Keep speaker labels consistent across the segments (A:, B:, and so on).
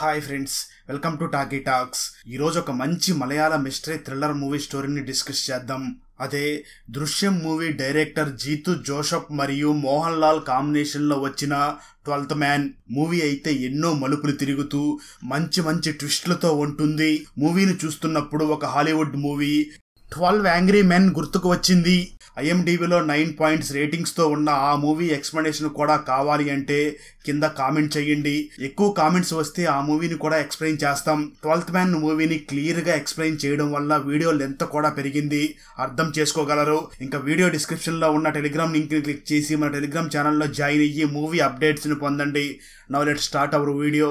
A: hi friends welcome to talky talks ఈరోజు ఒక మంచి మలయాళ మిస్టరీ థ్రిల్లర్ మూవీ స్టోరీని డిస్కస్ చేద్దాం అదే దృశ్యం మూవీ డైరెక్టర్ జీతు జోషప్ మరియు మోహన్ లాల్ కాంబినేషన్లో వచ్చిన ట్వెల్త్ మ్యాన్ మూవీ అయితే ఎన్నో మలుపులు తిరుగుతూ మంచి మంచి ట్విస్ట్లతో ఉంటుంది మూవీని చూస్తున్నప్పుడు ఒక Hollywood movie twelve angry men గుర్తుకు వచ్చింది ఐఎండిబిలో నైన్ పాయింట్స్ రేటింగ్స్తో ఉన్న ఆ మూవీ ఎక్స్ప్లెనేషన్ కూడా కావాలి అంటే కింద కామెంట్ చేయండి ఎక్కువ కామెంట్స్ వస్తే ఆ మూవీని కూడా ఎక్స్ప్లెయిన్ చేస్తాం ట్వెల్త్ మ్యాన్ మూవీని క్లియర్గా ఎక్స్ప్లెయిన్ చేయడం వల్ల వీడియో లెంత్ కూడా పెరిగింది అర్థం చేసుకోగలరు ఇంకా వీడియో డిస్క్రిప్షన్లో ఉన్న టెలిగ్రామ్ లింక్ని క్లిక్ చేసి మన టెలిగ్రామ్ ఛానల్లో జాయిన్ అయ్యి మూవీ అప్డేట్స్ని పొందండి now let start our video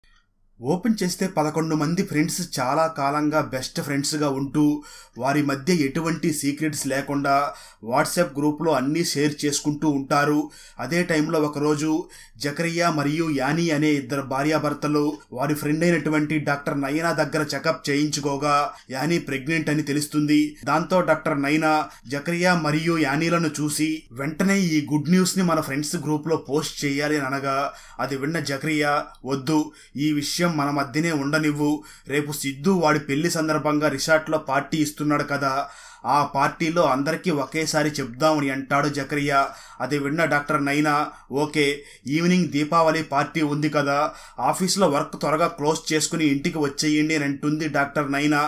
A: open చేస్తే పదకొండు మంది ఫ్రెండ్స్ చాలా కాలంగా బెస్ట్ ఫ్రెండ్స్గా ఉంటూ వారి మధ్య ఎటువంటి సీక్రెట్స్ లేకుండా వాట్సాప్ గ్రూప్లో అన్నీ షేర్ చేసుకుంటూ ఉంటారు అదే టైంలో ఒకరోజు జకరియా మరియు యానీ అనే ఇద్దరు భార్యాభర్తలు వారి ఫ్రెండ్ అయినటువంటి డాక్టర్ నయనా దగ్గర చెకప్ చేయించుకోగా యానీ ప్రెగ్నెంట్ అని తెలుస్తుంది దాంతో డాక్టర్ నైనా జకరియా మరియు యానీలను చూసి వెంటనే ఈ గుడ్ న్యూస్ని మన ఫ్రెండ్స్ గ్రూప్లో పోస్ట్ చేయాలి అని అనగా అది విన్న జకరియా వద్దు ఈ విషయం మన మధ్యనే ఉండనివ్వు రేపు సిద్ధు వాడి పెళ్లి సందర్భంగా రిసార్ట్లో పార్టీ ఇస్తూ ఇస్తున్నాడు కదా ఆ పార్టీలో అందరికీ ఒకేసారి చెప్దామని అంటాడు జకరియా అది విన్న డాక్టర్ నైనా ఓకే ఈవినింగ్ దీపావళి పార్టీ ఉంది కదా ఆఫీస్లో వర్క్ త్వరగా క్లోజ్ చేసుకుని ఇంటికి వచ్చేయండి అని అంటుంది డాక్టర్ నైనా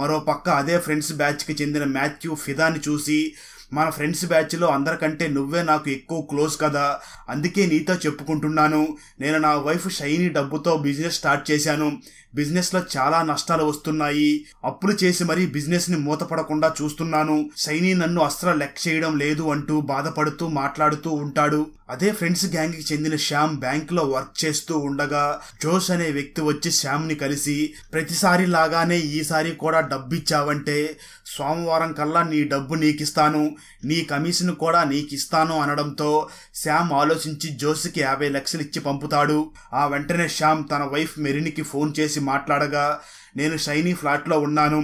A: మరోపక్క అదే ఫ్రెండ్స్ బ్యాచ్కి చెందిన మాథ్యూ ఫిదాని చూసి మన ఫ్రెండ్స్ బ్యాచ్లో అందరికంటే నువ్వే నాకు ఎక్కువ క్లోజ్ కదా అందుకే నీతో చెప్పుకుంటున్నాను నేను నా వైఫ్ షైనీ డబ్బుతో బిజినెస్ స్టార్ట్ చేశాను బిజినెస్లో చాలా నష్టాలు వస్తున్నాయి అప్పులు చేసి మరీ బిజినెస్ని మూతపడకుండా చూస్తున్నాను షైనీ నన్ను అస్త్ర లెక్క చేయడం లేదు అంటూ బాధపడుతూ మాట్లాడుతూ ఉంటాడు అదే ఫ్రెండ్స్ గ్యాంగ్కి చెందిన శ్యామ్ బ్యాంక్లో వర్క్ చేస్తూ ఉండగా జోష్ అనే వ్యక్తి వచ్చి శ్యామ్ని కలిసి ప్రతిసారి లాగానే ఈసారి కూడా డబ్బిచ్చావంటే సోమవారం కల్లా నీ డబ్బు నీకిస్తాను నీ కమిషన్ కూడా నీకిస్తాను అనడంతో శ్యామ్ ఆలోచించి జోసికి యాభై లక్షలు ఇచ్చి పంపుతాడు ఆ వెంటనే శ్యామ్ తన వైఫ్ మెరినికి ఫోన్ చేసి మాట్లాడగా నేను షైనీ ఫ్లాట్లో ఉన్నాను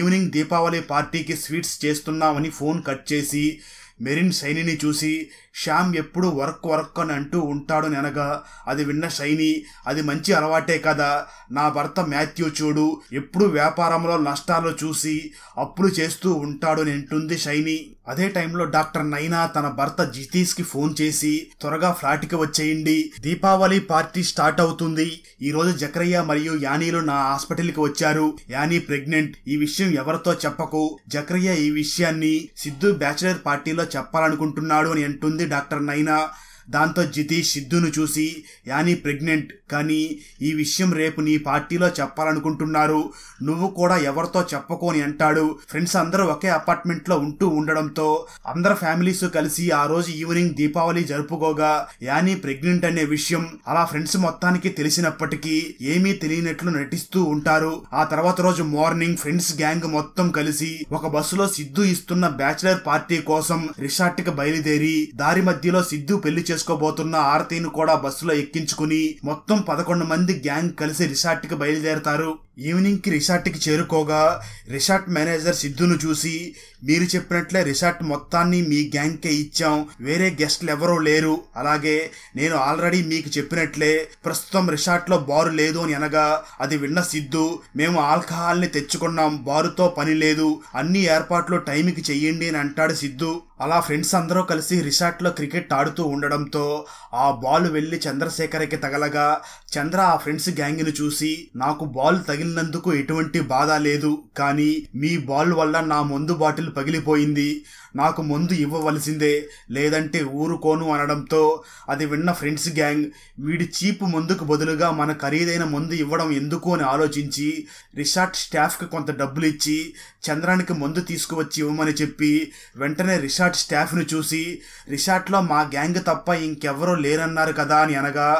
A: ఈవినింగ్ దీపావళి పార్టీకి స్వీట్స్ చేస్తున్నామని ఫోన్ కట్ చేసి మెరిన్ శైనిని చూసి శ్యామ్ ఎప్పుడు వర్క్ వర్క్ అని అంటూ ఉంటాడు నెనగా అది విన్న షైని అది మంచి అలవాటే కదా నా భర్త మాథ్యూ చూడు ఎప్పుడు వ్యాపారంలో నష్టాలు చూసి అప్పులు చేస్తూ ఉంటాడు అంటుంది షైని అదే టైంలో డాక్టర్ నైనా తన భర్త కి ఫోన్ చేసి త్వరగా ఫ్లాట్కి వచ్చేయండి దీపావళి పార్టీ స్టార్ట్ అవుతుంది ఈరోజు జకరయ్య మరియు యానీలు నా హాస్పిటల్కి వచ్చారు యానీ ప్రెగ్నెంట్ ఈ విషయం ఎవరితో చెప్పకు జకరయ్య ఈ విషయాన్ని సిద్ధు బ్యాచిలర్ పార్టీలో చెప్పాలనుకుంటున్నాడు అని అంటుంది डॉक्टर नैना దాంతో జితి సిద్ధును చూసి యానీ ప్రెగ్నెంట్ కానీ ఈ విషయం రేపు నీ పార్టీలో చెప్పాలనుకుంటున్నారు నువ్వు కూడా ఎవరితో చెప్పుకోని అంటాడు ఫ్రెండ్స్ అందరూ ఒకే అపార్ట్మెంట్లో ఉంటూ ఉండడంతో అందరు ఫ్యామిలీస్ కలిసి ఆ రోజు ఈవినింగ్ దీపావళి జరుపుకోగా యానీ ప్రెగ్నెంట్ అనే విషయం అలా ఫ్రెండ్స్ మొత్తానికి తెలిసినప్పటికీ ఏమీ తెలియనట్లు నటిస్తూ ఉంటారు ఆ తర్వాత రోజు మార్నింగ్ ఫ్రెండ్స్ గ్యాంగ్ మొత్తం కలిసి ఒక బస్సులో సిద్ధు ఇస్తున్న బ్యాచిలర్ పార్టీ కోసం రిసార్ట్ కి బయలుదేరి దారి మధ్యలో సిద్ధు పెళ్లి చేసుకోబోతున్న ఆర్తిని కూడా బస్సులో ఎక్కించుకుని మొత్తం పదకొండు మంది గ్యాంగ్ కలిసి రిసార్ట్ కి బయలుదేరతారు ఈవినింగ్ కి రిసార్ట్ కి చేరుకోగా రిసార్ట్ మేనేజర్ సిద్ధును చూసి మీరు చెప్పినట్లే రిసార్ట్ మొత్తాన్ని మీ గ్యాంగ్ కే ఇచ్చాం వేరే గెస్ట్లు ఎవరూ లేరు అలాగే నేను ఆల్రెడీ మీకు చెప్పినట్లే ప్రస్తుతం రిసార్ట్ లో బారు లేదు అని అనగా అది విన్న సిద్ధు మేము ఆల్కహాల్ ని తెచ్చుకున్నాం బారుతో పని లేదు అన్ని ఏర్పాట్లు టైంకి చెయ్యండి అని అంటాడు సిద్ధు అలా ఫ్రెండ్స్ అందరూ కలిసి రిసార్ట్ లో క్రికెట్ ఆడుతూ ఉండడం ఉండడంతో ఆ బాల్ వెళ్ళి చంద్రశేఖర్కి తగలగా చంద్ర ఆ ఫ్రెండ్స్ గ్యాంగ్ని చూసి నాకు బాల్ తగిలినందుకు ఎటువంటి బాధ లేదు కానీ మీ బాల్ వల్ల నా మందు బాటిల్ పగిలిపోయింది నాకు ముందు ఇవ్వవలసిందే లేదంటే ఊరుకోను అనడంతో అది విన్న ఫ్రెండ్స్ గ్యాంగ్ వీడి చీపు ముందుకు బదులుగా మన ఖరీదైన ముందు ఇవ్వడం ఎందుకు అని ఆలోచించి రిసార్ట్ స్టాఫ్కి కొంత డబ్బులు ఇచ్చి చంద్రానికి ముందు తీసుకువచ్చి ఇవ్వమని చెప్పి వెంటనే రిసార్ట్ స్టాఫ్ను చూసి రిసార్ట్లో మా గ్యాంగ్ తప్ప ఇంకెవరూ లేరన్నారు కదా అని అనగా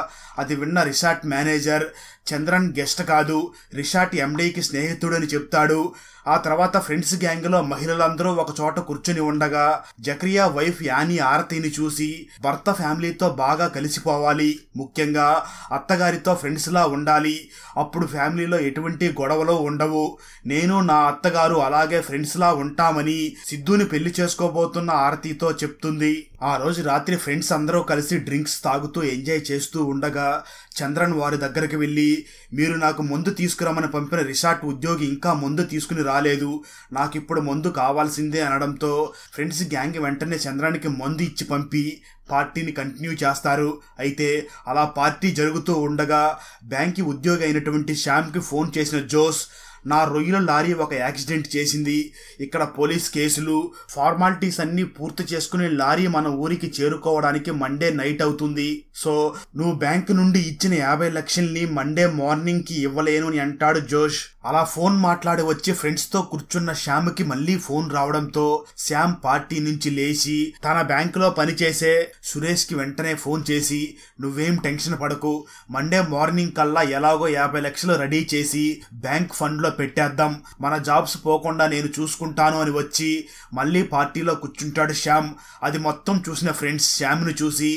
A: అది విన్న రిసార్ట్ మేనేజర్ చంద్రన్ గెస్ట్ కాదు రిసార్ట్ ఎండీకి స్నేహితుడని చెప్తాడు ఆ తర్వాత ఫ్రెండ్స్ గ్యాంగ్లో మహిళలందరూ ఒక చోట కూర్చుని ఉండగా జక్రియా వైఫ్ యాని ఆరతిని చూసి భర్త ఫ్యామిలీతో బాగా కలిసిపోవాలి ముఖ్యంగా అత్తగారితో ఫ్రెండ్స్లా ఉండాలి అప్పుడు ఫ్యామిలీలో ఎటువంటి గొడవలు ఉండవు నేను నా అత్తగారు అలాగే ఫ్రెండ్స్లా ఉంటామని సిద్ధుని పెళ్లి చేసుకోబోతున్న ఆరతితో చెప్తుంది ఆ రోజు రాత్రి ఫ్రెండ్స్ అందరూ కలిసి డ్రింక్స్ తాగుతూ ఎంజాయ్ చేస్తూ ఉండగా చంద్రన్ వారి దగ్గరికి వెళ్ళి మీరు నాకు మందు తీసుకురమ్మని పంపిన రిసార్ట్ ఉద్యోగి ఇంకా మందు తీసుకుని రాలేదు నాకు ఇప్పుడు మందు కావాల్సిందే అనడంతో ఫ్రెండ్స్ గ్యాంగ్ వెంటనే చంద్రానికి మందు ఇచ్చి పంపి పార్టీని కంటిన్యూ చేస్తారు అయితే అలా పార్టీ జరుగుతూ ఉండగా బ్యాంకి ఉద్యోగి అయినటువంటి శ్యామ్కి ఫోన్ చేసిన జోస్ నా రొయ్యల లారీ ఒక యాక్సిడెంట్ చేసింది ఇక్కడ పోలీస్ కేసులు ఫార్మాలిటీస్ అన్నీ పూర్తి చేసుకునే లారీ మన ఊరికి చేరుకోవడానికి మండే నైట్ అవుతుంది సో నువ్వు బ్యాంకు నుండి ఇచ్చిన యాభై లక్షల్ని మండే మార్నింగ్కి ఇవ్వలేను అని అంటాడు జోష్ అలా ఫోన్ మాట్లాడి వచ్చి ఫ్రెండ్స్తో కూర్చున్న శ్యామ్కి మళ్ళీ ఫోన్ రావడంతో శ్యామ్ పార్టీ నుంచి లేచి తన బ్యాంకులో పనిచేసే సురేష్కి వెంటనే ఫోన్ చేసి నువ్వేం టెన్షన్ పడకు మండే మార్నింగ్ కల్లా ఎలాగో యాభై లక్షలు రెడీ చేసి బ్యాంక్ ఫండ్లో పెట్టేద్దాం మన జాబ్స్ పోకుండా నేను చూసుకుంటాను అని వచ్చి మళ్ళీ పార్టీలో కూర్చుంటాడు శ్యామ్ అది మొత్తం చూసిన ఫ్రెండ్స్ శ్యామ్ను చూసి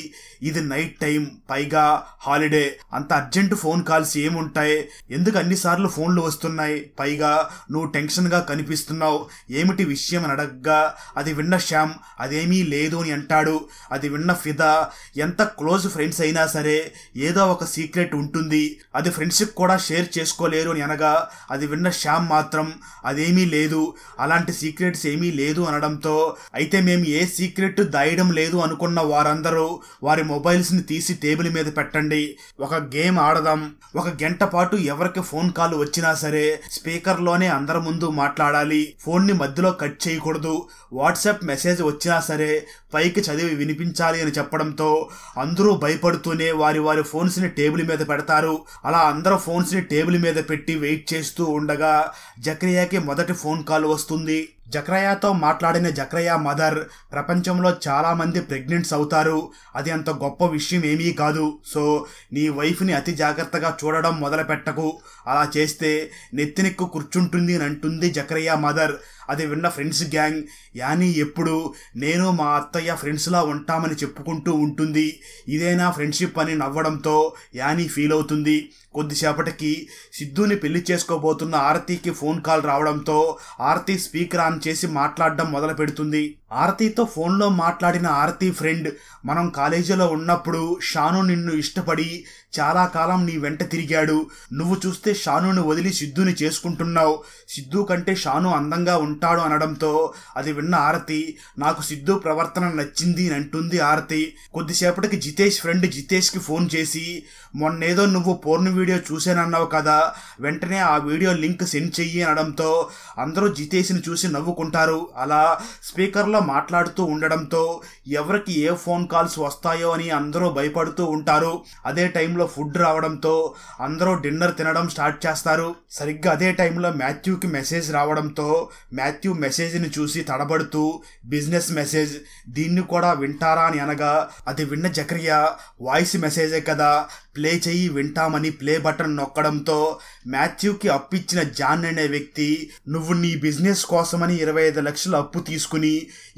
A: ఇది నైట్ టైం పైగా హాలిడే అంత అర్జెంట్ ఫోన్ కాల్స్ ఏముంటాయి ఎందుకు అన్నిసార్లు ఫోన్లు వస్తున్నాయి ఉన్నాయి పైగా నువ్వు టెన్షన్గా కనిపిస్తున్నావు ఏమిటి విషయం అని అడగ్గా అది విన్న శ్యామ్ అదేమీ లేదు అని అంటాడు అది విన్న ఫిదా ఎంత క్లోజ్ ఫ్రెండ్స్ అయినా సరే ఏదో ఒక సీక్రెట్ ఉంటుంది అది ఫ్రెండ్షిప్ కూడా షేర్ చేసుకోలేరు అని అనగా అది విన్న శ్యామ్ మాత్రం అదేమీ లేదు అలాంటి సీక్రెట్స్ ఏమీ లేదు అనడంతో అయితే మేము ఏ సీక్రెట్ దాయడం లేదు అనుకున్న వారందరూ వారి మొబైల్స్ని తీసి టేబుల్ మీద పెట్టండి ఒక గేమ్ ఆడదాం ఒక గంట పాటు ఎవరికి ఫోన్ కాల్ వచ్చినా సరే స్పీకర్ లోనే అందరి ముందు మాట్లాడాలి ఫోన్ ని మధ్యలో కట్ చేయకూడదు వాట్సాప్ మెసేజ్ వచ్చినా సరే పైకి చదివి వినిపించాలి అని చెప్పడంతో అందరూ భయపడుతూనే వారి వారి ఫోన్స్ ని టేబుల్ మీద పెడతారు అలా అందరూ ఫోన్స్ ని టేబుల్ మీద పెట్టి వెయిట్ చేస్తూ ఉండగా జక్రియాకి మొదటి ఫోన్ కాల్ వస్తుంది జక్రయాతో మాట్లాడిన జక్రయా మదర్ ప్రపంచంలో చాలామంది ప్రెగ్నెంట్స్ అవుతారు అది అంత గొప్ప విషయం ఏమీ కాదు సో నీ వైఫ్ని అతి జాగ్రత్తగా చూడడం మొదలుపెట్టకు అలా చేస్తే నెత్తినెక్కు కూర్చుంటుంది అని అంటుంది జక్రయ్య మదర్ అది విన్న ఫ్రెండ్స్ గ్యాంగ్ యానీ ఎప్పుడు నేను మా అత్తయ్య ఫ్రెండ్స్లా ఉంటామని చెప్పుకుంటూ ఉంటుంది ఇదేనా ఫ్రెండ్షిప్ అని నవ్వడంతో యానీ ఫీల్ అవుతుంది కొద్దిసేపటికి సిద్ధుని పెళ్లి చేసుకోబోతున్న ఆరతికి ఫోన్ కాల్ రావడంతో ఆరతి స్పీకర్ ఆన్ చేసి మాట్లాడడం మొదలు పెడుతుంది ఆరతితో ఫోన్లో మాట్లాడిన ఆరతి ఫ్రెండ్ మనం కాలేజీలో ఉన్నప్పుడు షాను నిన్ను ఇష్టపడి చాలా కాలం నీ వెంట తిరిగాడు నువ్వు చూస్తే షానుని వదిలి సిద్ధుని చేసుకుంటున్నావు సిద్ధు కంటే షాను అందంగా ఉంటాడు అనడంతో అది విన్న ఆరతి నాకు సిద్ధు ప్రవర్తన నచ్చింది అని అంటుంది ఆరతి కొద్దిసేపటికి జితేష్ ఫ్రెండ్ జితేష్కి ఫోన్ చేసి మొన్నేదో నువ్వు పోర్న్ వీడియో చూసానన్నావు కదా వెంటనే ఆ వీడియో లింక్ సెండ్ చెయ్యి అనడంతో అందరూ జితేష్ని చూసి నవ్వుకుంటారు అలా స్పీకర్లో ఫోన్లో మాట్లాడుతూ ఉండడంతో ఎవరికి ఏ ఫోన్ కాల్స్ వస్తాయో అని అందరూ భయపడుతూ ఉంటారు అదే టైంలో ఫుడ్ రావడంతో అందరూ డిన్నర్ తినడం స్టార్ట్ చేస్తారు సరిగ్గా అదే టైంలో మాథ్యూకి మెసేజ్ రావడంతో మాథ్యూ మెసేజ్ని చూసి తడబడుతూ బిజినెస్ మెసేజ్ దీన్ని కూడా వింటారా అని అనగా అది విన్న జక్రియా వాయిస్ మెసేజే కదా ప్లే చేయి వింటామని ప్లే బటన్ నొక్కడంతో మాథ్యూకి అప్పిచ్చిన జాన్ అనే వ్యక్తి నువ్వు నీ బిజినెస్ కోసమని ఇరవై ఐదు లక్షలు అప్పు తీసుకుని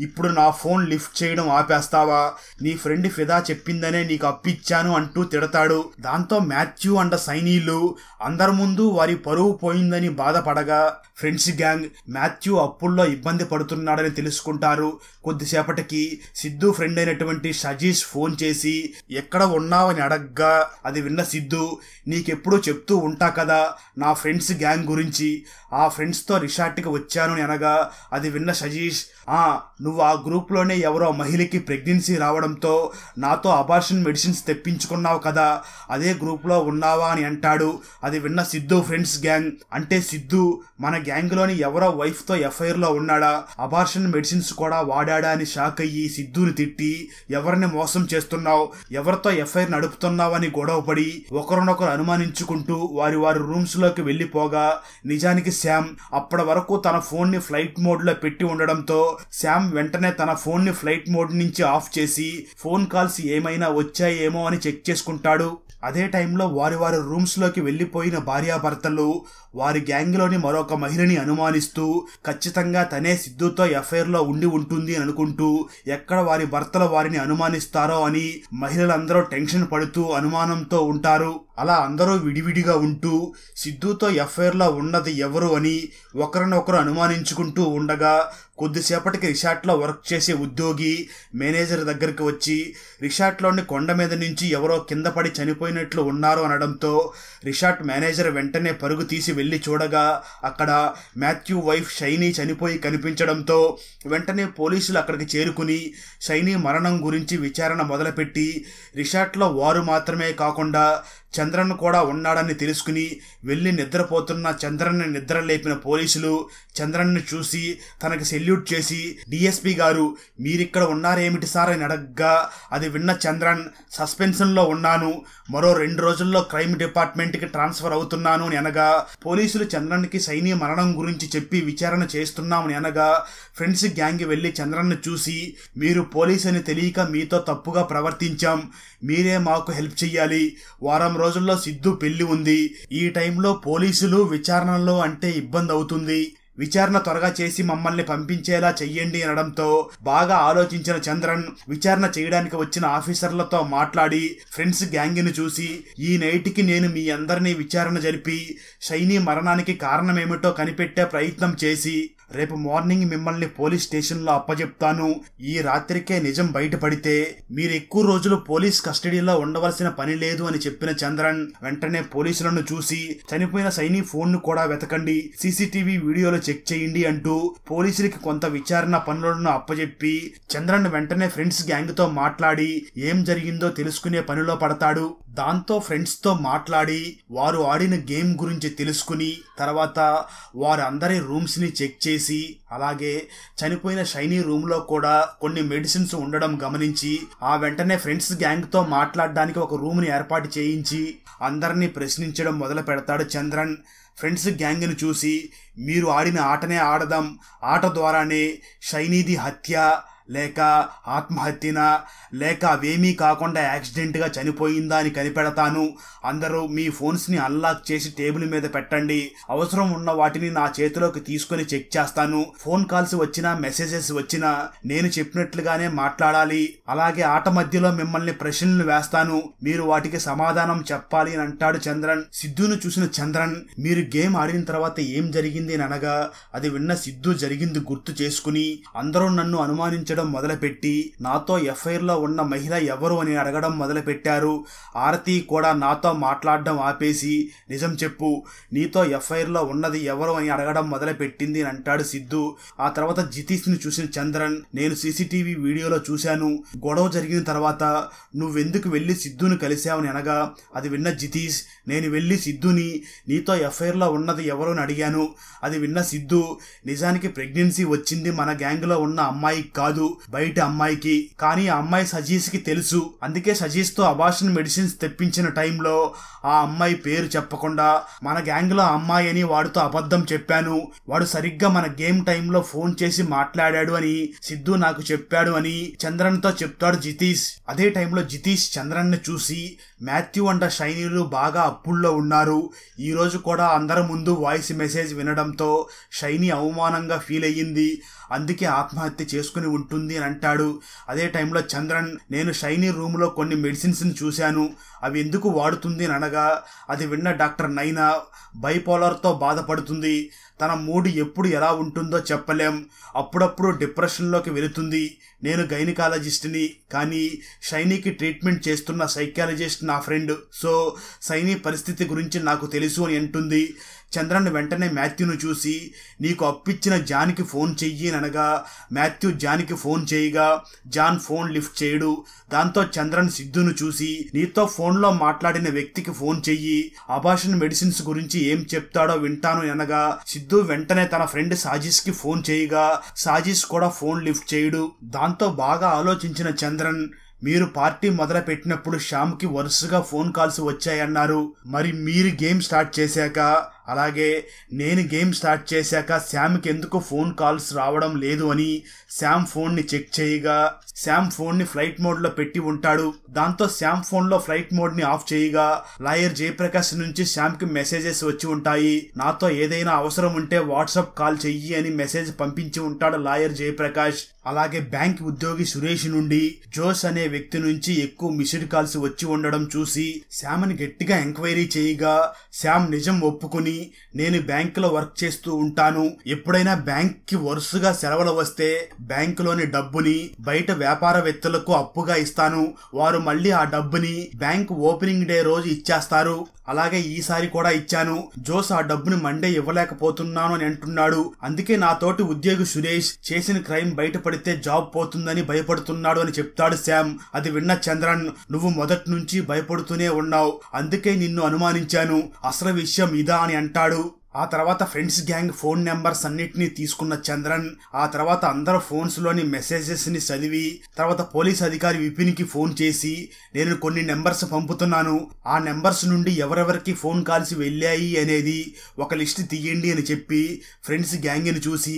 A: ఇప్పుడు నా ఫోన్ లిఫ్ట్ చేయడం ఆపేస్తావా నీ ఫ్రెండ్ ఫిదా చెప్పిందనే నీకు అప్పిచ్చాను అంటూ తిడతాడు దాంతో మాథ్యూ అండ సైనీలు అందరి ముందు వారి పరువు పోయిందని బాధపడగా ఫ్రెండ్స్ గ్యాంగ్ మాథ్యూ అప్పుల్లో ఇబ్బంది పడుతున్నాడని తెలుసుకుంటారు కొద్దిసేపటికి సిద్ధు ఫ్రెండ్ అయినటువంటి సజీష్ ఫోన్ చేసి ఎక్కడ ఉన్నావని అడగ్గా అది విన్న సిద్ధు నీకెప్పుడూ చెప్తూ ఉంటా కదా నా ఫ్రెండ్స్ గ్యాంగ్ గురించి ఆ ఫ్రెండ్స్తో రిసార్ట్కి వచ్చాను అనగా అది విన్న సజీష్ నువ్వు ఆ గ్రూప్లోనే ఎవరో మహిళకి ప్రెగ్నెన్సీ రావడంతో నాతో అబార్షన్ మెడిసిన్స్ తెప్పించుకున్నావు కదా అదే గ్రూప్లో ఉన్నావా అని అంటాడు అది విన్న సిద్ధు ఫ్రెండ్స్ గ్యాంగ్ అంటే సిద్ధు మన గ్యాంగ్లోని ఎవరో వైఫ్తో ఎఫ్ఐఆర్లో ఉన్నాడా అబార్షన్ మెడిసిన్స్ కూడా వాడాడా అని షాక్ అయ్యి సిద్ధుని తిట్టి ఎవరిని మోసం చేస్తున్నావు ఎవరితో ఎఫ్ఐఆర్ నడుపుతున్నావు అని గొడవపడి ఒకరినొకరు అనుమానించుకుంటూ వారి వారి రూమ్స్లోకి వెళ్ళిపోగా నిజానికి శామ్ అప్పటి వరకు తన ఫోన్ని ఫ్లైట్ మోడ్లో పెట్టి ఉండడంతో శామ్ వెంటనే తన ఫోన్ని ఫ్లైట్ మోడ్ నుంచి ఆఫ్ చేసి ఫోన్ కాల్స్ ఏమైనా వచ్చాయేమో అని చెక్ చేసుకుంటాడు అదే టైంలో వారి వారి రూమ్స్లోకి వెళ్ళిపోయిన భార్యాభర్తలు వారి గ్యాంగ్లోని మరొక మహిళని అనుమానిస్తూ ఖచ్చితంగా తనే సిద్ధుతో ఎఫ్ఐఆర్లో ఉండి ఉంటుంది అని అనుకుంటూ ఎక్కడ వారి భర్తలు వారిని అనుమానిస్తారో అని మహిళలందరూ టెన్షన్ పడుతూ అనుమానంతో ఉంటారు అలా అందరూ విడివిడిగా ఉంటూ సిద్ధుతో ఎఫ్ఐఆర్లో ఉన్నది ఎవరు అని ఒకరినొకరు అనుమానించుకుంటూ ఉండగా కొద్దిసేపటికి రిషార్ట్లో వర్క్ చేసే ఉద్యోగి మేనేజర్ దగ్గరికి వచ్చి రిషార్ట్లోని కొండ మీద నుంచి ఎవరో కింద పడి చనిపోయినట్లు ఉన్నారు అనడంతో రిషార్ట్ మేనేజర్ వెంటనే పరుగు తీసి వెళ్ళి చూడగా అక్కడ మాథ్యూ వైఫ్ షైని చనిపోయి కనిపించడంతో వెంటనే పోలీసులు అక్కడికి చేరుకుని షైని మరణం గురించి విచారణ మొదలుపెట్టి రిసార్ట్లో వారు మాత్రమే కాకుండా చంద్రన్ కూడా ఉన్నాడని తెలుసుకుని వెళ్ళి నిద్రపోతున్న చంద్రన్ని నిద్ర లేపిన పోలీసులు చంద్రన్ను చూసి తనకి సెల్యూట్ చేసి డిఎస్పీ గారు మీరిక్కడ ఉన్నారేమిటి సార్ అని అడగ్గా అది విన్న చంద్రన్ సస్పెన్షన్లో ఉన్నాను మరో రెండు రోజుల్లో క్రైమ్ డిపార్ట్మెంట్కి ట్రాన్స్ఫర్ అవుతున్నాను అని అనగా పోలీసులు చంద్రన్కి సైనిక మరణం గురించి చెప్పి విచారణ చేస్తున్నామని అనగా ఫ్రెండ్స్ గ్యాంగ్ వెళ్ళి చంద్రన్ను చూసి మీరు పోలీసు అని తెలియక మీతో తప్పుగా ప్రవర్తించాం మీరే మాకు హెల్ప్ చెయ్యాలి వారం రోజుల్లో సిద్ధు పెళ్లి ఉంది ఈ టైంలో పోలీసులు విచారణలో అంటే ఇబ్బంది అవుతుంది విచారణ త్వరగా చేసి మమ్మల్ని పంపించేలా చెయ్యండి అనడంతో బాగా ఆలోచించిన చంద్రన్ విచారణ చేయడానికి వచ్చిన ఆఫీసర్లతో మాట్లాడి ఫ్రెండ్స్ గ్యాంగ్ని చూసి ఈ నైట్కి నేను మీ అందరినీ విచారణ జరిపి షైనీ మరణానికి కారణమేమిటో కనిపెట్టే ప్రయత్నం చేసి రేపు మార్నింగ్ మిమ్మల్ని పోలీస్ స్టేషన్లో అప్పజెప్తాను ఈ రాత్రికే నిజం బయటపడితే మీరు ఎక్కువ రోజులు పోలీస్ కస్టడీలో ఉండవలసిన పని లేదు అని చెప్పిన చంద్రన్ వెంటనే పోలీసులను చూసి చనిపోయిన సైని ఫోన్ను కూడా వెతకండి సీసీటీవీ వీడియోలు చెక్ చేయండి అంటూ పోలీసులకి కొంత విచారణ పనులను అప్పజెప్పి చంద్రన్ వెంటనే ఫ్రెండ్స్ గ్యాంగ్తో మాట్లాడి ఏం జరిగిందో తెలుసుకునే పనిలో పడతాడు దాంతో ఫ్రెండ్స్తో మాట్లాడి వారు ఆడిన గేమ్ గురించి తెలుసుకుని తర్వాత వారందరి రూమ్స్ని చెక్ చేసి చేసి అలాగే చనిపోయిన షైనీ రూమ్ లో కూడా కొన్ని మెడిసిన్స్ ఉండడం గమనించి ఆ వెంటనే ఫ్రెండ్స్ గ్యాంగ్ తో మాట్లాడడానికి ఒక రూమ్ ని ఏర్పాటు చేయించి అందరినీ ప్రశ్నించడం మొదలు పెడతాడు చంద్రన్ ఫ్రెండ్స్ గ్యాంగ్ను చూసి మీరు ఆడిన ఆటనే ఆడదాం ఆట ద్వారానే షైనీది హత్య లేక ఆత్మహత్యన లేక అవేమీ కాకుండా యాక్సిడెంట్గా చనిపోయిందా అని కనిపెడతాను అందరూ మీ ఫోన్స్ని అన్లాక్ చేసి టేబుల్ మీద పెట్టండి అవసరం ఉన్న వాటిని నా చేతిలోకి తీసుకొని చెక్ చేస్తాను ఫోన్ కాల్స్ వచ్చినా మెసేజెస్ వచ్చినా నేను చెప్పినట్లుగానే మాట్లాడాలి అలాగే ఆట మధ్యలో మిమ్మల్ని ప్రశ్నలు వేస్తాను మీరు వాటికి సమాధానం చెప్పాలి అని అంటాడు చంద్రన్ సిద్ధును చూసిన చంద్రన్ మీరు గేమ్ ఆడిన తర్వాత ఏం జరిగింది అని అనగా అది విన్న సిద్ధు జరిగింది గుర్తు చేసుకుని అందరూ నన్ను అనుమానించడం చేయడం మొదలుపెట్టి నాతో ఎఫ్ఐఆర్లో ఉన్న మహిళ ఎవరు అని అడగడం మొదలుపెట్టారు ఆరతి కూడా నాతో మాట్లాడడం ఆపేసి నిజం చెప్పు నీతో ఎఫ్ఐఆర్లో ఉన్నది ఎవరు అని అడగడం మొదలుపెట్టింది అని అంటాడు సిద్ధు ఆ తర్వాత జితీష్ని చూసిన చంద్రన్ నేను సీసీటీవీ వీడియోలో చూశాను గొడవ జరిగిన తర్వాత నువ్వెందుకు వెళ్ళి సిద్ధుని కలిశావని అనగా అది విన్న జితీష్ నేను వెళ్ళి సిద్ధుని నీతో ఎఫ్ఐఆర్లో ఉన్నది ఎవరు అని అడిగాను అది విన్న సిద్ధు నిజానికి ప్రెగ్నెన్సీ వచ్చింది మన గ్యాంగ్లో ఉన్న అమ్మాయి కాదు కాదు బయట అమ్మాయికి కానీ ఆ అమ్మాయి సజీష్ కి తెలుసు అందుకే సజీష్ తో అబాషన్ మెడిసిన్స్ తెప్పించిన టైంలో ఆ అమ్మాయి పేరు చెప్పకుండా మన గ్యాంగ్ లో అమ్మాయి అని వాడితో అబద్ధం చెప్పాను వాడు సరిగ్గా మన గేమ్ టైంలో ఫోన్ చేసి మాట్లాడాడు అని సిద్ధు నాకు చెప్పాడు అని చంద్రన్ తో చెప్తాడు జితీష్ అదే టైంలో జితీష్ చంద్రన్ ని చూసి మాథ్యూ అంట షైనీలు బాగా అప్పుల్లో ఉన్నారు ఈ రోజు కూడా అందరి ముందు వాయిస్ మెసేజ్ వినడంతో షైని అవమానంగా ఫీల్ అయ్యింది అందుకే ఆత్మహత్య చేసుకుని ఉంటుంది అని అంటాడు అదే టైంలో చంద్రన్ నేను షైనీ రూమ్లో కొన్ని మెడిసిన్స్ని చూశాను అవి ఎందుకు వాడుతుంది అని అనగా అది విన్న డాక్టర్ నైనా బైపోలర్తో బాధపడుతుంది తన మూడ్ ఎప్పుడు ఎలా ఉంటుందో చెప్పలేం అప్పుడప్పుడు డిప్రెషన్లోకి వెళుతుంది నేను గైనకాలజిస్ట్ని కానీ షైనీకి ట్రీట్మెంట్ చేస్తున్న సైకాలజిస్ట్ నా ఫ్రెండ్ సో సైనీ పరిస్థితి గురించి నాకు తెలుసు అని అంటుంది చంద్రన్ వెంటనే మాథ్యూను చూసి నీకు అప్పిచ్చిన జాన్కి ఫోన్ చెయ్యి అనగా మాథ్యూ జాన్కి ఫోన్ చేయగా జాన్ ఫోన్ లిఫ్ట్ చేయడు దాంతో చంద్రన్ సిద్ధును చూసి నీతో ఫోన్లో మాట్లాడిన వ్యక్తికి ఫోన్ చెయ్యి అబాషన్ మెడిసిన్స్ గురించి ఏం చెప్తాడో వింటాను అనగా సిద్ధు వెంటనే తన ఫ్రెండ్ సాజిస్కి ఫోన్ చేయగా సాజిస్ కూడా ఫోన్ లిఫ్ట్ చేయడు దాంతో బాగా ఆలోచించిన చంద్రన్ మీరు పార్టీ మొదలుపెట్టినప్పుడు శ్యామ్కి వరుసగా ఫోన్ కాల్స్ వచ్చాయన్నారు మరి మీరు గేమ్ స్టార్ట్ చేశాక అలాగే నేను గేమ్ స్టార్ట్ చేశాక శ్యామ్కి ఎందుకు ఫోన్ కాల్స్ రావడం లేదు అని శామ్ ఫోన్ని చెక్ చేయగా శామ్ ఫోన్ని ఫ్లైట్ మోడ్లో పెట్టి ఉంటాడు దాంతో శామ్ ఫోన్లో ఫ్లైట్ మోడ్ని ఆఫ్ చేయగా లాయర్ జయప్రకాష్ నుంచి శామ్కి మెసేజెస్ వచ్చి ఉంటాయి నాతో ఏదైనా అవసరం ఉంటే వాట్సాప్ కాల్ చెయ్యి అని మెసేజ్ పంపించి ఉంటాడు లాయర్ జయప్రకాష్ అలాగే బ్యాంక్ ఉద్యోగి సురేష్ నుండి జోస్ అనే వ్యక్తి నుంచి ఎక్కువ మిస్డ్ కాల్స్ వచ్చి ఉండడం చూసి శ్యామ్ని గట్టిగా ఎంక్వైరీ చేయగా శామ్ నిజం ఒప్పుకుని తీసుకొని నేను బ్యాంకులో వర్క్ చేస్తూ ఉంటాను ఎప్పుడైనా కి వరుసగా సెలవులు వస్తే బ్యాంకులోని డబ్బుని బయట వ్యాపారవేత్తలకు అప్పుగా ఇస్తాను వారు మళ్ళీ ఆ డబ్బుని బ్యాంక్ ఓపెనింగ్ డే రోజు ఇచ్చేస్తారు అలాగే ఈసారి కూడా ఇచ్చాను జోస్ ఆ డబ్బుని మండే ఇవ్వలేకపోతున్నాను అని అంటున్నాడు అందుకే నా తోటి ఉద్యోగి సురేష్ చేసిన క్రైమ్ బయటపడితే జాబ్ పోతుందని భయపడుతున్నాడు అని చెప్తాడు శామ్ అది విన్న చంద్రన్ నువ్వు మొదటి నుంచి భయపడుతూనే ఉన్నావు అందుకే నిన్ను అనుమానించాను అసలు విషయం ఇదా అని అంటాడు ఆ తర్వాత ఫ్రెండ్స్ గ్యాంగ్ ఫోన్ నెంబర్స్ అన్నిటినీ తీసుకున్న చంద్రన్ ఆ తర్వాత అందరు ఫోన్స్లోని మెసేజెస్ని చదివి తర్వాత పోలీస్ అధికారి విపిన్కి ఫోన్ చేసి నేను కొన్ని నెంబర్స్ పంపుతున్నాను ఆ నెంబర్స్ నుండి ఎవరెవరికి ఫోన్ కాల్స్ వెళ్ళాయి అనేది ఒక లిస్ట్ తీయండి అని చెప్పి ఫ్రెండ్స్ గ్యాంగ్ని చూసి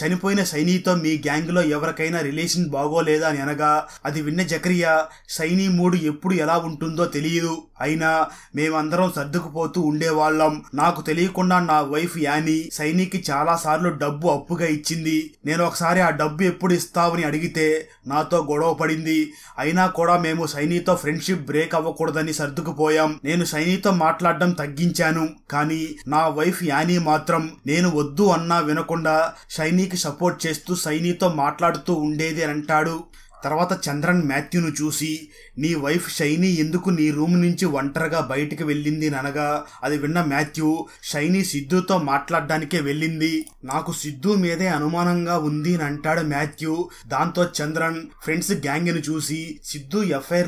A: చనిపోయిన సైనీతో మీ గ్యాంగ్లో ఎవరికైనా రిలేషన్ బాగోలేదా అని అనగా అది విన్న జకరియా సైనీ మూడు ఎప్పుడు ఎలా ఉంటుందో తెలియదు అయినా మేమందరం సర్దుకుపోతూ ఉండేవాళ్ళం నాకు తెలియకుండా నా వైఫ్ యానీ సైనికి చాలా సార్లు డబ్బు అప్పుగా ఇచ్చింది నేను ఒకసారి ఆ డబ్బు ఎప్పుడు ఇస్తావని అడిగితే నాతో గొడవ పడింది అయినా కూడా మేము సైనితో ఫ్రెండ్షిప్ బ్రేక్ అవ్వకూడదని సర్దుకుపోయాం నేను సైనితో మాట్లాడడం తగ్గించాను కానీ నా వైఫ్ యానీ మాత్రం నేను వద్దు అన్నా వినకుండా సైనికి సపోర్ట్ చేస్తూ సైనితో మాట్లాడుతూ ఉండేది అంటాడు తర్వాత చంద్రన్ మాథ్యూను చూసి నీ వైఫ్ షైనీ ఎందుకు నీ రూమ్ నుంచి ఒంటరిగా బయటికి వెళ్ళింది అనగా అది విన్న మాథ్యూ షైనీ సిద్ధుతో మాట్లాడడానికే వెళ్ళింది నాకు సిద్ధు మీదే అనుమానంగా ఉంది అని అంటాడు మాథ్యూ దాంతో చంద్రన్ ఫ్రెండ్స్ ను చూసి సిద్ధు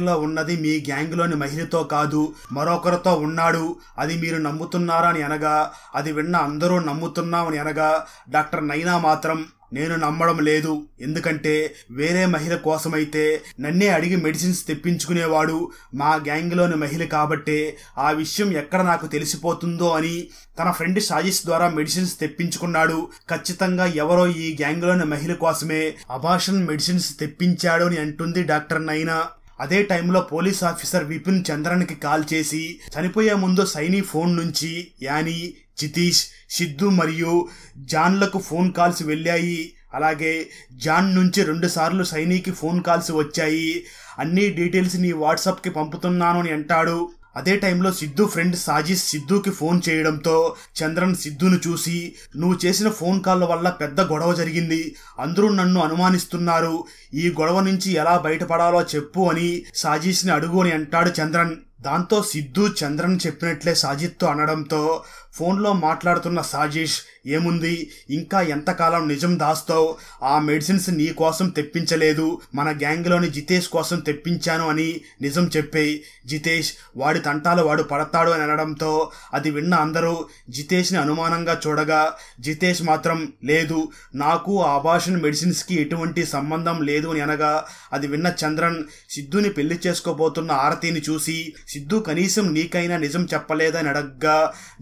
A: లో ఉన్నది మీ గ్యాంగ్లోని మహిళతో కాదు మరొకరితో ఉన్నాడు అది మీరు నమ్ముతున్నారా అని అనగా అది విన్న అందరూ నమ్ముతున్నామని అనగా డాక్టర్ నైనా మాత్రం నేను నమ్మడం లేదు ఎందుకంటే వేరే మహిళ కోసమైతే నన్నే అడిగి మెడిసిన్స్ తెప్పించుకునేవాడు మా గ్యాంగ్లోని మహిళ కాబట్టే ఆ విషయం ఎక్కడ నాకు తెలిసిపోతుందో అని తన ఫ్రెండ్ సాజిస్ ద్వారా మెడిసిన్స్ తెప్పించుకున్నాడు ఖచ్చితంగా ఎవరో ఈ గ్యాంగ్లోని మహిళ కోసమే అబాషన్ మెడిసిన్స్ తెప్పించాడు అని అంటుంది డాక్టర్ నైనా అదే టైంలో పోలీస్ ఆఫీసర్ విపిన్ చంద్రన్కి కాల్ చేసి చనిపోయే ముందు సైని ఫోన్ నుంచి యానీ జితీష్ సిద్ధు మరియు జాన్లకు ఫోన్ కాల్స్ వెళ్ళాయి అలాగే జాన్ నుంచి రెండుసార్లు సైనికి ఫోన్ కాల్స్ వచ్చాయి అన్ని డీటెయిల్స్ నీ వాట్సాప్కి పంపుతున్నాను అని అంటాడు అదే టైంలో సిద్ధు ఫ్రెండ్ సాజీ సిద్ధుకి ఫోన్ చేయడంతో చంద్రన్ సిద్ధును చూసి నువ్వు చేసిన ఫోన్ కాల్ వల్ల పెద్ద గొడవ జరిగింది అందరూ నన్ను అనుమానిస్తున్నారు ఈ గొడవ నుంచి ఎలా బయటపడాలో చెప్పు అని సాజీస్ని అడుగు అని అంటాడు చంద్రన్ దాంతో సిద్ధు చంద్రన్ చెప్పినట్లే సాజిత్తో అనడంతో ఫోన్లో మాట్లాడుతున్న సాజీష్ ఏముంది ఇంకా ఎంతకాలం నిజం దాస్తావు ఆ మెడిసిన్స్ నీ కోసం తెప్పించలేదు మన గ్యాంగ్లోని జితేష్ కోసం తెప్పించాను అని నిజం చెప్పేయి జితేష్ వాడి తంటాలు వాడు పడతాడు అని అనడంతో అది విన్న అందరూ జితేష్ని అనుమానంగా చూడగా జితేష్ మాత్రం లేదు నాకు ఆ అబాషన్ మెడిసిన్స్కి ఎటువంటి సంబంధం లేదు అని అనగా అది విన్న చంద్రన్ సిద్ధుని పెళ్లి చేసుకోబోతున్న ఆరతిని చూసి సిద్ధు కనీసం నీకైనా నిజం చెప్పలేదని అడగ్గా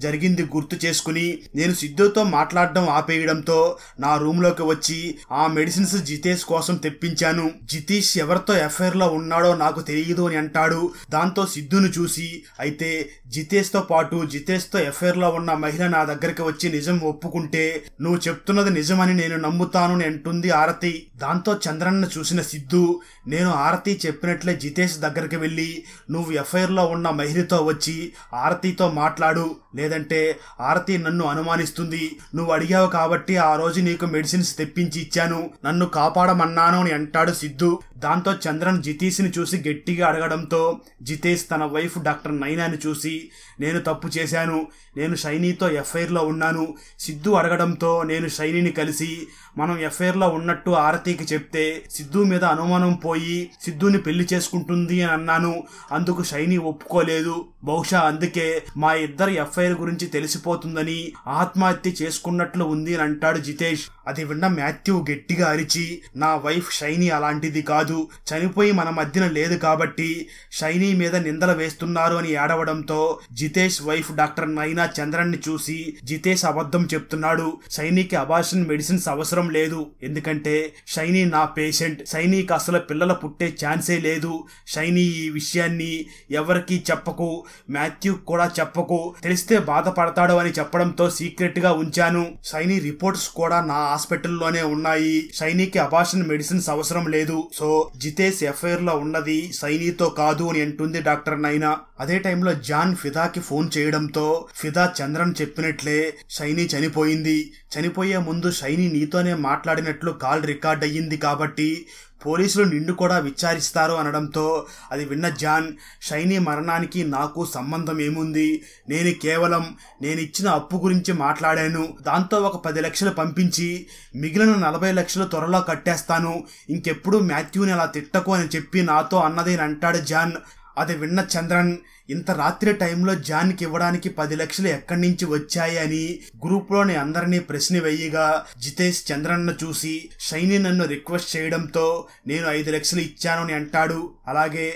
A: జరిగింది అనేది గుర్తు చేసుకుని నేను సిద్ధుతో మాట్లాడడం ఆపేయడంతో నా రూమ్లోకి వచ్చి ఆ మెడిసిన్స్ జితేష్ కోసం తెప్పించాను జితీష్ ఎవరితో ఎఫ్ఐఆర్లో ఉన్నాడో నాకు తెలియదు అని అంటాడు దాంతో సిద్ధును చూసి అయితే జితేష్తో పాటు జితేష్తో ఎఫ్ఐఆర్లో ఉన్న మహిళ నా దగ్గరికి వచ్చి నిజం ఒప్పుకుంటే నువ్వు చెప్తున్నది నిజమని నేను నమ్ముతాను అని అంటుంది ఆరతి దాంతో చంద్రన్న చూసిన సిద్ధు నేను ఆరతి చెప్పినట్లే జితేష్ దగ్గరికి వెళ్ళి నువ్వు ఎఫ్ఐఆర్లో ఉన్న మహిళతో వచ్చి ఆరతితో మాట్లాడు లేదంటే ఆరతి నన్ను అనుమానిస్తుంది నువ్వు అడిగావు కాబట్టి ఆ రోజు నీకు మెడిసిన్స్ తెప్పించి ఇచ్చాను నన్ను కాపాడమన్నాను అని అంటాడు సిద్ధు దాంతో చంద్రన్ జితేష్ని చూసి గట్టిగా అడగడంతో జితేష్ తన వైఫ్ డాక్టర్ నైనాని చూసి నేను తప్పు చేశాను నేను షైనీతో ఎఫ్ఐఆర్లో ఉన్నాను సిద్ధు అడగడంతో నేను షైనీని కలిసి మనం లో ఉన్నట్టు ఆరతికి చెప్తే సిద్ధు మీద అనుమానం పోయి సిద్ధుని పెళ్లి చేసుకుంటుంది అని అన్నాను అందుకు షైని ఒప్పుకోలేదు బహుశా అందుకే మా ఇద్దరు ఎఫ్ఐఆర్ గురించి తెలిసిపోతుందని ఆత్మహత్య చేసుకున్నట్లు ఉంది అని అంటాడు జితేష్ అది విన్న మాథ్యూ గట్టిగా అరిచి నా వైఫ్ షైని అలాంటిది కాదు చనిపోయి మన మధ్యన లేదు కాబట్టి షైని మీద నిందలు వేస్తున్నారు అని ఏడవడంతో జితేష్ వైఫ్ డాక్టర్ నైనా చంద్రన్ ని చూసి జితేష్ అబద్ధం చెప్తున్నాడు షైనికి అబార్షన్ మెడిసిన్స్ అవసరం అవసరం లేదు ఎందుకంటే షైనీ నా పేషెంట్ షైనీకి అసలు పిల్లలు పుట్టే ఛాన్సే లేదు షైనీ ఈ విషయాన్ని ఎవరికీ చెప్పకు మాథ్యూ కూడా చెప్పకు తెలిస్తే బాధపడతాడు అని చెప్పడంతో సీక్రెట్ గా ఉంచాను షైనీ రిపోర్ట్స్ కూడా నా హాస్పిటల్లోనే ఉన్నాయి షైనీకి అబాషన్ మెడిసిన్స్ అవసరం లేదు సో జితేష్ ఎఫ్ఐఆర్ లో ఉన్నది షైనీతో కాదు అని అంటుంది డాక్టర్ నైనా అదే టైంలో జాన్ ఫిదాకి ఫోన్ చేయడంతో ఫిదా చంద్రన్ చెప్పినట్లే షైని చనిపోయింది చనిపోయే ముందు షైని నీతోనే మాట్లాడినట్లు కాల్ రికార్డ్ అయ్యింది కాబట్టి పోలీసులు నిండు కూడా విచారిస్తారు అనడంతో అది విన్న జాన్ షైనీ మరణానికి నాకు సంబంధం ఏముంది నేను కేవలం నేను ఇచ్చిన అప్పు గురించి మాట్లాడాను దాంతో ఒక పది లక్షలు పంపించి మిగిలిన నలభై లక్షలు త్వరలో కట్టేస్తాను ఇంకెప్పుడు మాథ్యూని అలా తిట్టకు అని చెప్పి నాతో అన్నదేనంటాడు జాన్ అది విన్న చంద్రన్ ఇంత రాత్రి టైంలో జాన్కి ఇవ్వడానికి పది లక్షలు ఎక్కడి నుంచి వచ్చాయి అని గ్రూప్లోని అందరినీ ప్రశ్న వేయగా జితేష్ చంద్రన్న చూసి షైని నన్ను రిక్వెస్ట్ చేయడంతో నేను ఐదు లక్షలు ఇచ్చాను అని అంటాడు అలాగే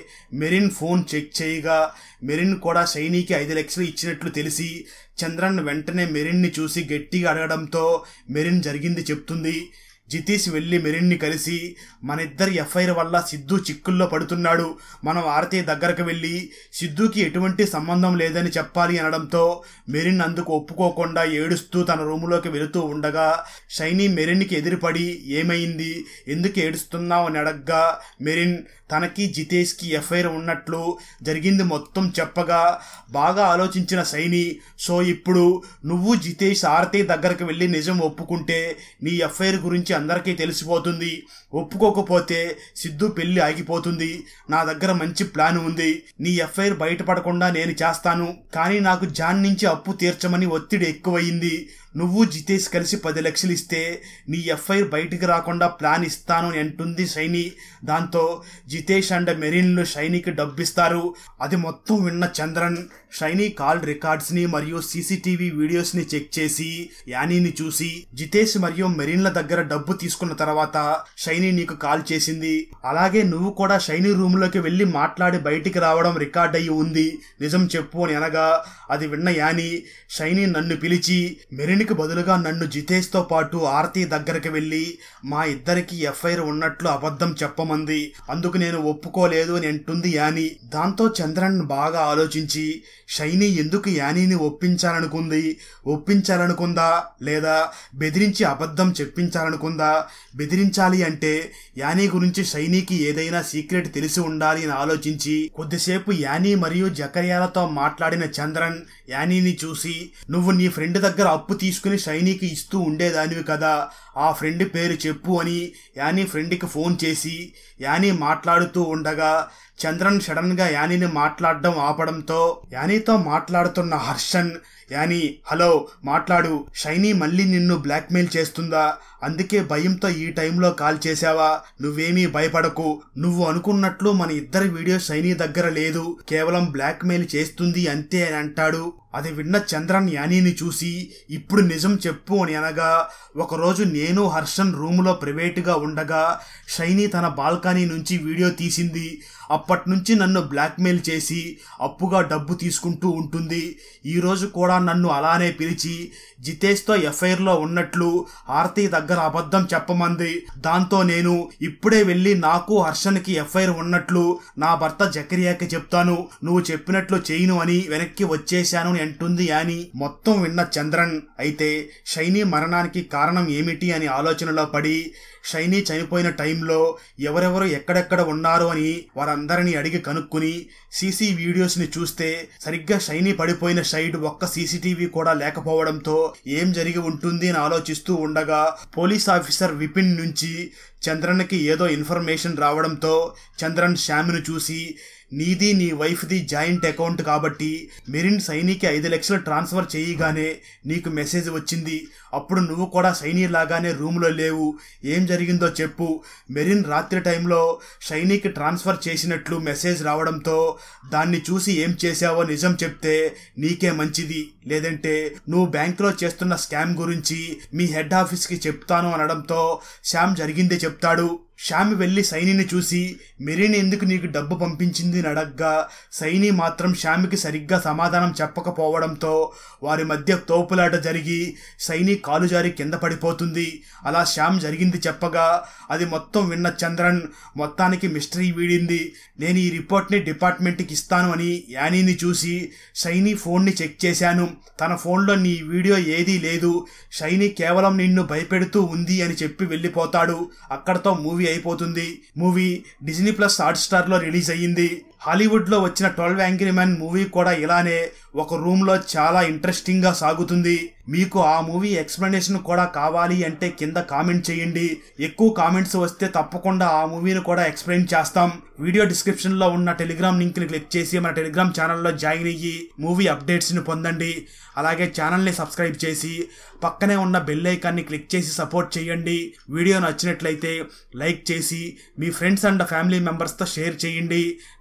A: మెరిన్ ఫోన్ చెక్ చేయగా మెరిన్ కూడా షైనీకి ఐదు లక్షలు ఇచ్చినట్లు తెలిసి చంద్రన్ వెంటనే మెరిన్ని చూసి గట్టిగా అడగడంతో మెరిన్ జరిగింది చెప్తుంది జితేష్ వెళ్ళి మెరిన్ని కలిసి మన ఇద్దరి ఎఫ్ఐఆర్ వల్ల సిద్ధు చిక్కుల్లో పడుతున్నాడు మనం ఆరతి దగ్గరకు వెళ్ళి సిద్ధుకి ఎటువంటి సంబంధం లేదని చెప్పాలి అనడంతో మెరిన్ అందుకు ఒప్పుకోకుండా ఏడుస్తూ తన రూములోకి వెళుతూ ఉండగా షైనీ మెరిన్కి ఎదురుపడి ఏమైంది ఎందుకు ఏడుస్తున్నావు అని అడగ్గా మెరిన్ తనకి జితేష్కి ఎఫ్ఐఆర్ ఉన్నట్లు జరిగింది మొత్తం చెప్పగా బాగా ఆలోచించిన సైని సో ఇప్పుడు నువ్వు జితేష్ ఆరతి దగ్గరకు వెళ్ళి నిజం ఒప్పుకుంటే నీ ఎఫ్ఐఆర్ గురించి అందరికీ తెలిసిపోతుంది ఒప్పుకోకపోతే సిద్ధు పెళ్లి ఆగిపోతుంది నా దగ్గర మంచి ప్లాన్ ఉంది నీ ఎఫ్ఐఆర్ బయటపడకుండా నేను చేస్తాను కానీ నాకు జాన్ నుంచి అప్పు తీర్చమని ఒత్తిడి ఎక్కువయింది నువ్వు జితేష్ కలిసి పది లక్షలు ఇస్తే నీ ఎఫ్ఐఆర్ బయటికి రాకుండా ప్లాన్ ఇస్తాను అని అంటుంది షైని దాంతో జితేష్ అండ్ మెరీన్లు షైనీకి డబ్బిస్తారు అది మొత్తం విన్న చంద్రన్ షైనీ కాల్ రికార్డ్స్ని మరియు సీసీటీవీ వీడియోస్ని చెక్ చేసి యానీని చూసి జితేష్ మరియు మెరీన్ల దగ్గర డబ్బు తీసుకున్న తర్వాత షైనీ షైనీ నీకు కాల్ చేసింది అలాగే నువ్వు కూడా షైనీ రూమ్లోకి వెళ్ళి మాట్లాడి బయటికి రావడం రికార్డ్ అయ్యి ఉంది నిజం చెప్పు అని అనగా అది విన్న యాని షైనీ నన్ను పిలిచి మెరిన్కి బదులుగా నన్ను జితేష్ తో పాటు ఆర్తి దగ్గరకి వెళ్ళి మా ఇద్దరికి ఎఫ్ఐఆర్ ఉన్నట్లు అబద్ధం చెప్పమంది అందుకు నేను ఒప్పుకోలేదు అని అంటుంది యాని దాంతో చంద్రన్ బాగా ఆలోచించి షైనీ ఎందుకు యానీని ఒప్పించాలనుకుంది ఒప్పించాలనుకుందా లేదా బెదిరించి అబద్ధం చెప్పించాలనుకుందా బెదిరించాలి అంటే అంటే యానీ గురించి షైనీకి ఏదైనా సీక్రెట్ తెలిసి ఉండాలి అని ఆలోచించి కొద్దిసేపు యానీ మరియు జకర్యాలతో మాట్లాడిన చంద్రన్ యానీని చూసి నువ్వు నీ ఫ్రెండ్ దగ్గర అప్పు తీసుకుని షైనీకి ఇస్తూ ఉండేదానివి కదా ఆ ఫ్రెండ్ పేరు చెప్పు అని యానీ ఫ్రెండ్కి ఫోన్ చేసి యానీ మాట్లాడుతూ ఉండగా చంద్రన్ సడన్గా యానీని మాట్లాడడం ఆపడంతో యానీతో మాట్లాడుతున్న హర్షన్ యానీ హలో మాట్లాడు షైనీ మళ్ళీ నిన్ను బ్లాక్మెయిల్ చేస్తుందా అందుకే భయంతో ఈ టైంలో కాల్ చేశావా నువ్వేమీ భయపడకు నువ్వు అనుకున్నట్లు మన ఇద్దరి వీడియో షైనీ దగ్గర లేదు కేవలం బ్లాక్మెయిల్ చేస్తుంది అంతే అని అంటాడు అది విన్న చంద్రన్ యానీని చూసి ఇప్పుడు నిజం చెప్పు అని అనగా ఒకరోజు నేను హర్షన్ రూములో ప్రైవేటుగా ఉండగా షైనీ తన బాల్కనీ నుంచి వీడియో తీసింది అప్పటి నుంచి నన్ను బ్లాక్మెయిల్ చేసి అప్పుగా డబ్బు తీసుకుంటూ ఉంటుంది ఈరోజు కూడా నన్ను అలానే పిలిచి జితేష్తో ఎఫ్ఐఆర్లో ఉన్నట్లు ఆర్తి దగ్గర అబద్ధం చెప్పమంది దాంతో నేను ఇప్పుడే వెళ్ళి నాకు హర్షన్కి ఎఫ్ఐఆర్ ఉన్నట్లు నా భర్త జకరియాకి చెప్తాను నువ్వు చెప్పినట్లు చేయను అని వెనక్కి వచ్చేశాను అని అంటుంది అని మొత్తం విన్న చంద్రన్ అయితే షైనీ మరణానికి కారణం ఏమిటి అని ఆలోచనలో పడి షైనీ చనిపోయిన టైంలో ఎవరెవరు ఎక్కడెక్కడ ఉన్నారు అని వారందరినీ అడిగి కనుక్కుని సీసీ వీడియోస్ని చూస్తే సరిగ్గా షైనీ పడిపోయిన సైడ్ ఒక్క సీసీటీవీ కూడా లేకపోవడంతో ఏం జరిగి ఉంటుంది అని ఆలోచిస్తూ ఉండగా పోలీస్ ఆఫీసర్ విపిన్ నుంచి చంద్రన్కి ఏదో ఇన్ఫర్మేషన్ రావడంతో చంద్రన్ శ్యామ్ను చూసి నీది నీ వైఫ్ది జాయింట్ అకౌంట్ కాబట్టి మెరిన్ సైనికి ఐదు లక్షలు ట్రాన్స్ఫర్ చేయగానే నీకు మెసేజ్ వచ్చింది అప్పుడు నువ్వు కూడా సైనీ లాగానే రూమ్లో లేవు ఏం జరిగిందో చెప్పు మెరిన్ రాత్రి టైంలో సైనికి ట్రాన్స్ఫర్ చేసినట్లు మెసేజ్ రావడంతో దాన్ని చూసి ఏం చేశావో నిజం చెప్తే నీకే మంచిది లేదంటే నువ్వు బ్యాంకులో చేస్తున్న స్కామ్ గురించి మీ హెడ్ ఆఫీస్కి చెప్తాను అనడంతో శ్యామ్ జరిగిందే చెప్తాడు షామి వెళ్ళి సైనిని చూసి మెరీని ఎందుకు నీకు డబ్బు పంపించింది అడగ్గా సైని మాత్రం షామికి సరిగ్గా సమాధానం చెప్పకపోవడంతో వారి మధ్య తోపులాట జరిగి సైని కాలు జారి కింద పడిపోతుంది అలా శ్యామ్ జరిగింది చెప్పగా అది మొత్తం విన్న చంద్రన్ మొత్తానికి మిస్టరీ వీడింది నేను ఈ రిపోర్ట్ని డిపార్ట్మెంట్కి ఇస్తాను అని యానీని చూసి సైని ఫోన్ని చెక్ చేశాను తన ఫోన్లో నీ వీడియో ఏదీ లేదు షైని కేవలం నిన్ను భయపెడుతూ ఉంది అని చెప్పి వెళ్ళిపోతాడు అక్కడతో మూవీ అయిపోతుంది movie Disney plus Hotstar లో రిలీజ్ అయ్యింది హాలీవుడ్లో వచ్చిన ట్వెల్వ్ యాంగ్రీ మ్యాన్ మూవీ కూడా ఇలానే ఒక రూమ్లో చాలా ఇంట్రెస్టింగ్గా సాగుతుంది మీకు ఆ మూవీ ఎక్స్ప్లెనేషన్ కూడా కావాలి అంటే కింద కామెంట్ చేయండి ఎక్కువ కామెంట్స్ వస్తే తప్పకుండా ఆ మూవీని కూడా ఎక్స్ప్లెయిన్ చేస్తాం వీడియో డిస్క్రిప్షన్లో ఉన్న టెలిగ్రామ్ లింక్ని క్లిక్ చేసి మన టెలిగ్రామ్ ఛానల్లో జాయిన్ అయ్యి మూవీ అప్డేట్స్ని పొందండి అలాగే ఛానల్ని సబ్స్క్రైబ్ చేసి పక్కనే ఉన్న బెల్ ఐకాన్ని క్లిక్ చేసి సపోర్ట్ చేయండి వీడియో నచ్చినట్లయితే లైక్ చేసి మీ ఫ్రెండ్స్ అండ్ ఫ్యామిలీ మెంబర్స్తో షేర్ చేయండి